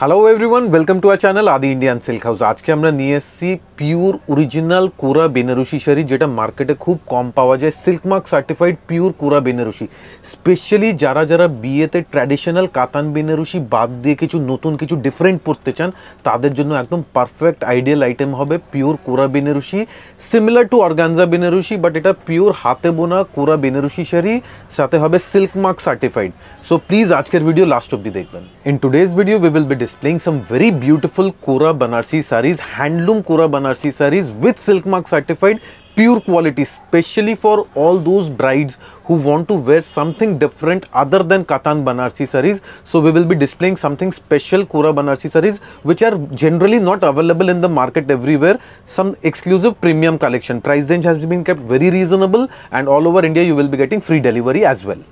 Hello everyone welcome to our channel Adi Indian silk house आज के pure original कूरा Benarasi शरी जो मार्केटे खूब कम पावा जाए सिल्कमार्क सार्टिफाइड प्योर कूरा बेनरुषी स्पेशलि जरा जरा विये ट्रेडिशनल कतान बेनरुषी बद दिए कि नतून किचू डिफरेंट पड़ते चान तरज एकदम परफेक्ट आइडियल आइटेम है प्योर कूरा Benarasi similar to organza Benarasi but it pure हाथे बोना कूरा बेनरुषी शरी साथ सिल्कमार्क सार्टिफाइड सो प्लीज आजकल भिडियो लास्ट अब्दि देखें in today's video we will be displaying some very beautiful Kora Banarsi saris, handloom Kora Banarsi saris with silk mark certified pure quality especially for all those brides who want to wear something different other than Katan Banarsi saris. So we will be displaying something special Kura Banarsi saris which are generally not available in the market everywhere. Some exclusive premium collection. Price range has been kept very reasonable and all over India you will be getting free delivery as well.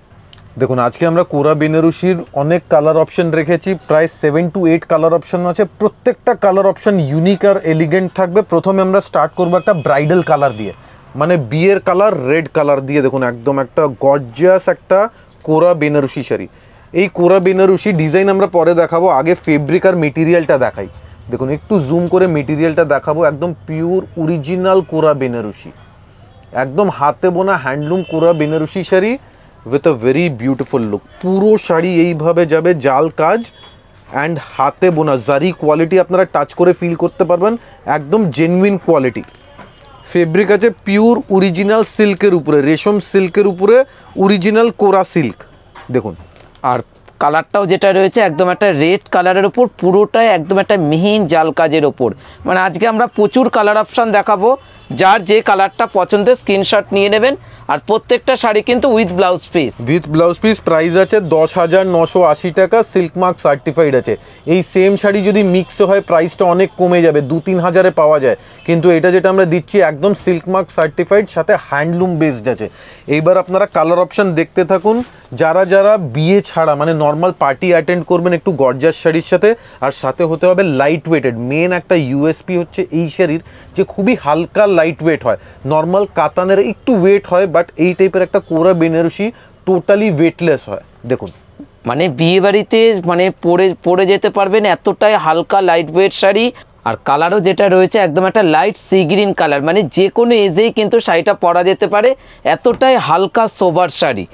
দেখুন আজকে আমরা কোরা বেনারসির অনেক colour option রেখেছি প্রায় seven two eight colour option আছে প্রত্যেকটা colour option unique আর এলিগেন্ট থাকবে প্রথমে আমরা স্টার্ট করবো একটা ব্রাইডাল কালার দিয়ে মানে বিয়ের কালার রেড কালার দিয়ে দেখুন একদম একটা গর্জিয়াস একটা কোরা বেনারসি শাড়ি এই কোরা বেনারসি ডিজাইন আমরা পরে দেখাবো আগে ফেব্রিক আর মেটিরিয়ালটা দেখাই দেখুন একটু জুম করে মেটিরিয়ালটা দেখাবো একদম পিওর ওরিজিনাল কোরা বেনারসি একদম হাতে বোনা হ্যান্ডলুম কোরা Benarasi sari with a very beautiful look পুরো শাড়ি এইভাবে যাবে জাল কাজ অ্যান্ড হাতে বোনা জারি কোয়ালিটি আপনারা টাচ করে ফিল করতে পারবেন একদম জেনুইন কোয়ালিটি ফেব্রিক আছে পিওর অরিজিনাল সিল্কের উপরে রেশম সিল্কের উপরে অরিজিনাল কোরা সিল্ক দেখুন আর কালারটাও যেটা রয়েছে একদম একটা রেড কালারের ওপর পুরোটাই একদম একটা মিহিন জাল কাজের ওপর মানে আজকে আমরা প্রচুর কালার অপশান দেখাবো যার যে কালারটা পছন্দের স্ক্রিনশট নিয়ে নেবেন আর প্রত্যেকটা শাড়ি কিন্তু with blouse piece with blouse piece price আছে দশ হাজার নশো আশি টাকা সিল্ক মার্ক সার্টিফাইড আছে এই সেম শাড়ি যদি মিক্স হয় প্রাইসটা অনেক কমে যাবে দু তিন হাজারে পাওয়া যায় কিন্তু এটা যেটা আমরা দিচ্ছি একদম সিল্ক মার্ক সার্টিফাইড সাথে হ্যান্ডলুম বেসড আছে এইবার আপনারা কালার অপশান দেখতে থাকুন যারা যারা বিয়ে ছাড়া মানে নর্মাল পার্টি অ্যাটেন্ড করবেন একটু গর্জার শাড়ির সাথে আর সাথে হতে হবে লাইট ওয়েটেড মেন একটা ইউএসপি হচ্ছে এই শাড়ির যে খুবই হালকা লাইট ওয়েট হয় নর্মাল কাতানের একটু ওয়েট হয় বাট বাট এই টাইপের একটা কোরা বেনারসি টোটালি ওয়েটলেস হয় দেখুন মানে বিয়ে বাড়িতে মানে পরে পরে যেতে পারবেন এতটাই হালকা লাইট ওয়েট শাড়ি আর কালারও যেটা রয়েছে একদম একটা লাইট সি গ্রিন কালার মানে যে কোনো এজেই কিন্তু শাড়িটা পরা যেতে পারে এতটাই হালকা সোবার শাড়ি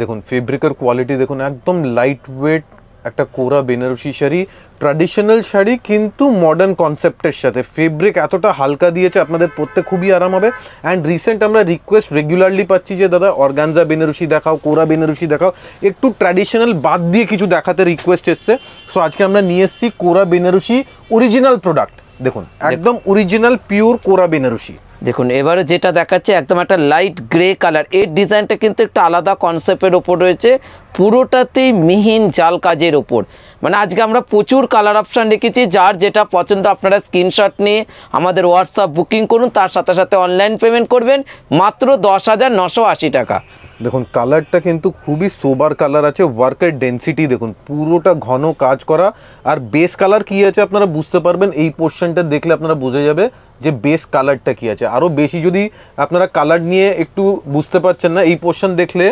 দেখুন ফেব্রিকের কোয়ালিটি দেখুন একদম লাইট ওয়েট একটা কোরা বেনারসি শাড়ি ট্র্যাডিশনাল শাড়ি কিন্তু মডার্ন কনসেপ্টের সাথে ফেব্রিক এতটা হালকা দিয়েছে আপনাদের পড়তে খুবই আরাম হবে এন্ড রিসেন্ট আমরা রিকোয়েস্ট রেগুলারলি পাচ্ছি যে দাদা অর্গানজা বেনারসি দেখাও কোরা বেনারসি দেখাও একটু ট্র্যাডিশনাল বাদ দিয়ে কিছু দেখাতে রিকোয়েস্ট আসছে সো আজকে আমরা নিয়েছি কোরা বেনারসি অরিজিনাল প্রোডাক্ট দেখুন একদম অরিজিনাল পিওর কোরা বেনারসি দেখুন এবারে যেটা দেখাচ্ছে একদম একটা লাইট গ্রে কালার এর ডিজাইনটা কিন্তু একটা আলাদা কনসেপ্টের ওপর রয়েছে পুরোটাতেই মিহিন জাল কাজের ওপর মানে আজকে আমরা প্রচুর কালার অপশান রেখেছি যার যেটা পছন্দ আপনারা স্ক্রিনশট নিয়ে আমাদের হোয়াটসঅ্যাপ বুকিং করুন তার সাথে সাথে অনলাইন পেমেন্ট করবেন মাত্র দশ হাজার নশো আশি টাকা দেখুন কালারটা কিন্তু খুবই সোবার কালার আছে ওয়ার্কের ডেন্সিটি দেখুন পুরোটা ঘন কাজ করা আর বেস কালার কী আছে আপনারা বুঝতে পারবেন এই পোর্শনটা দেখলে আপনারা বোঝা যাবে যে বেস কালারটা কী আছে আরও বেশি যদি আপনারা কালার নিয়ে একটু বুঝতে পারছেন না এই পোর্শন দেখলে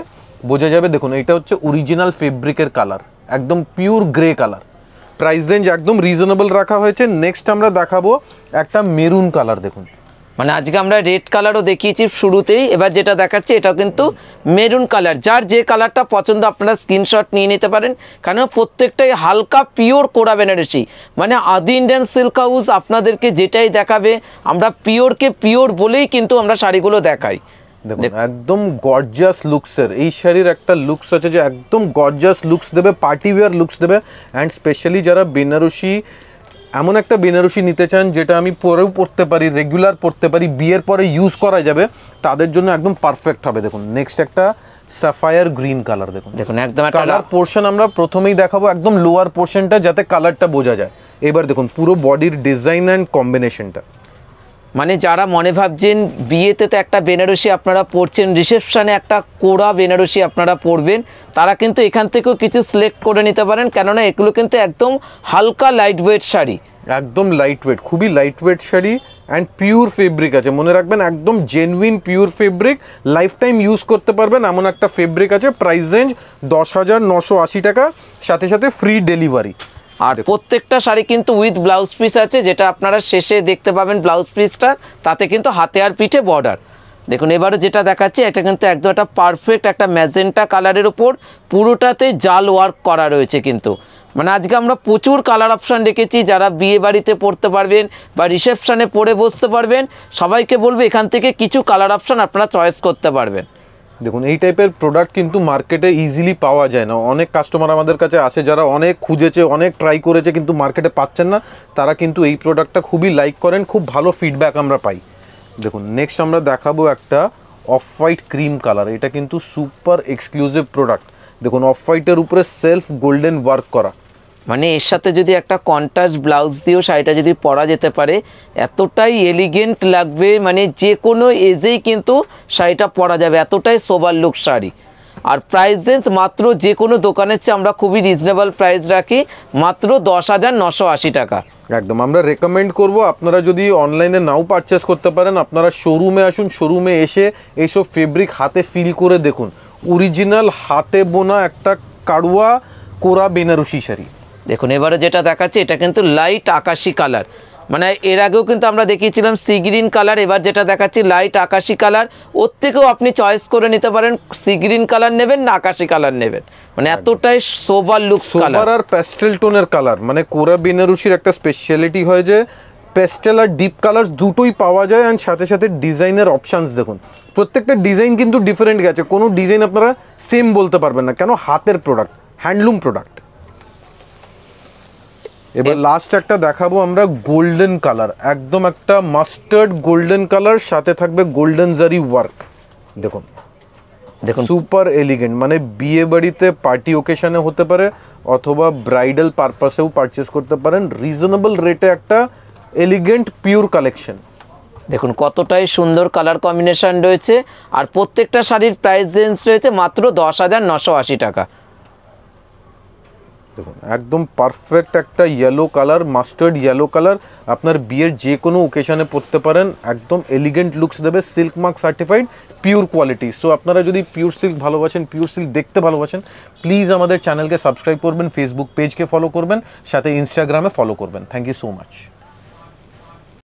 বোঝা যাবে দেখুন এটা হচ্ছে অরিজিনাল ফেব্রিকের কালার একদম pure grey colour price range একদম রিজনেবল রাখা হয়েছে নেক্সট আমরা দেখাবো একটা মেরুন কালার দেখুন মানে আজকে আমরা রেড কালারও দেখিয়েছি শুরুতেই এবার যেটা দেখাচ্ছি এটাও কিন্তু মেরুন কালার যার যে কালারটা পছন্দ আপনারা স্ক্রিনশট নিয়ে নিতে পারেন কেন প্রত্যেকটাই হালকা পিওর কোড়া বেনারসি মানে আদি ইন্ডিয়ান সিল্ক হাউস আপনাদেরকে যেটাই দেখাবে আমরা পিওরকে পিওর বলেই কিন্তু আমরা শাড়িগুলো দেখাই দেখুন একদম গর্জাস লুকসের এই শাড়ির একটা লুকস আছে যে একদম গর্জাস লুকস দেবে পার্টি ওয়্যার লুকস দেবে অ্যান্ড স্পেশালি যারা বেনারসি এমন একটা বেনারসি নিতে চান যেটা আমি পরেও পরতে পারি রেগুলার পরতে পারি বিয়ের পরে ইউজ করা যাবে তাদের জন্য একদম পারফেক্ট হবে দেখুন নেক্সট একটা সাফায়ার গ্রিন কালার দেখুন দেখুন একদম কালার পোর্শন আমরা প্রথমেই দেখাবো একদম লোয়ার পোর্শনটা যাতে কালারটা বোঝা যায় এবার দেখুন পুরো বডির ডিজাইন অ্যান্ড কম্বিনেশনটা মানে যারা মনে ভাবছেন বিয়েতে তো একটা বেনারসি আপনারা পড়ছেন রিসেপশানে একটা কোড়া বেনারসি আপনারা পড়বেন তারা কিন্তু এখান থেকেও কিছু সিলেক্ট করে নিতে পারেন কেননা এগুলো কিন্তু একদম হালকা লাইট ওয়েট শাড়ি একদম লাইট ওয়েট খুবই light weight sari and pure fabric আছে মনে রাখবেন একদম genuine pure fabric lifetime use করতে পারবেন এমন একটা ফেব্রিক আছে প্রাইস রেঞ্জ দশ হাজার নশো আশি টাকা সাথে সাথে ফ্রি ডেলিভারি আর প্রত্যেকটা শাড়ি কিন্তু উইথ ব্লাউজ পিস আছে যেটা আপনারা শেষে দেখতে পাবেন ব্লাউজ পিসটা তাতে কিন্তু হাতে আর পিঠে বর্ডার দেখুন এবারে যেটা দেখাচ্ছি এটা কিন্তু একদম একটা পারফেক্ট একটা ম্যাজেন্টা কালারের ওপর পুরোটাতে জাল ওয়ার্ক করা রয়েছে কিন্তু মানে আজকে আমরা প্রচুর কালার অপশান রেখেছি যারা বিয়ে বাড়িতে পড়তে পারবেন বা রিসেপশানে পরে বসতে পারবেন সবাইকে বলবো এখান থেকে কিছু কালার অপশান আপনারা চয়েস করতে পারবেন দেখুন এই টাইপের প্রোডাক্ট কিন্তু মার্কেটে ইজিলি পাওয়া যায় না অনেক কাস্টমার আমাদের কাছে আসে যারা অনেক খুঁজেছে অনেক ট্রাই করেছে কিন্তু মার্কেটে পাচ্ছেন না তারা কিন্তু এই প্রোডাক্টটা খুবই লাইক করেন খুব ভালো ফিডব্যাক আমরা পাই দেখুন নেক্সট আমরা দেখাবো একটা অফ হোয়াইট ক্রিম কালার এটা কিন্তু সুপার এক্সক্লুসিভ প্রোডাক্ট দেখুন অফ হোয়াইটের উপরে সেলফ গোল্ডেন ওয়ার্ক করা মানে এর সাথে যদি একটা কন্ট্রাস্ট ব্লাউজ দিয়েও শাড়িটা যদি পরা যেতে পারে এতটাই এলিগেন্ট লাগবে মানে যে কোনো এজেই কিন্তু শাড়িটা পরা যাবে এতটাই সোবার লুক শাড়ি আর প্রাইস রেঞ্জ মাত্র যে কোনো দোকানের চেয়ে আমরা খুবই রিজনেবল প্রাইস রাখি মাত্র দশ হাজার নশো আশি টাকা একদম আমরা রেকমেন্ড করব আপনারা যদি অনলাইনে নাও পারচেস করতে পারেন আপনারা শোরুমে আসুন শোরুমে এসে এইসব ফেব্রিক হাতে ফিল করে দেখুন অরিজিনাল হাতে বোনা একটা কাড়ুয়া কোরা বেনারসি শাড়ি দেখুন এবারে যেটা দেখাচ্ছে এটা কিন্তু লাইট আকাশি কালার মানে এর আগেও কিন্তু আমরা দেখিয়েছিলাম সি গ্রিন কালার এবার যেটা দেখাচ্ছি লাইট আকাশি কালার ওর থেকেও আপনি চয়েস করে নিতে পারেন সি গ্রিন কালার নেবেন না আকাশি কালার নেবেন মানে এতটাই সোভার লুক কালার আর প্যাস্টেল টোনের কালার মানে কোরা বেনারসির একটা স্পেশালিটি হয় যে প্যাস্টেল আর ডিপ কালার দুটোই পাওয়া যায় অ্যান্ড সাথে সাথে ডিজাইনের অপশানস দেখুন প্রত্যেকটা ডিজাইন কিন্তু ডিফারেন্ট গেছে কোনো ডিজাইন আপনারা সেম বলতে পারবেন না কেন হাতের প্রোডাক্ট হ্যান্ডলুম প্রোডাক্ট এবার লাস্ট একটা দেখাবো আমরা গোল্ডেন কালার একদম একটা মাস্টার্ড গোল্ডেন কালার সাথে থাকবে গোল্ডেন জারি ওয়ার্ক দেখুন দেখুন সুপার এলিগেন্ট মানে বিয়ে বাড়িতে পার্টি ওকেশনে হতে পারে অথবা ব্রাইডাল পারপাসেও পারচেস করতে পারেন রিজনেবল রেটে একটা এলিগেন্ট পিওর কালেকশন দেখুন কতটাই সুন্দর কালার কম্বিনেশন রয়েছে আর প্রত্যেকটা শাড়ির প্রাইস রেঞ্জ রয়েছে মাত্র দশ হাজার নশো আশি টাকা দেখুন একদম পারফেক্ট একটা yellow colour mustard yellow colour আপনার বিয়ের যে কোনো ওকেশনে পরতে পারেন একদম এলিগেন্ট লুকস দেবে silk mark certified pure quality so আপনারা যদি পিওর সিল্ক ভালোবাসেন পিওর সিল্ক দেখতে ভালোবাসেন প্লিজ আমাদের চ্যানেলকে সাবস্ক্রাইব করবেন ফেসবুক পেজকে ফলো করবেন সাথে ইনস্টাগ্রামে ফলো করবেন থ্যাংক ইউ সো মাচ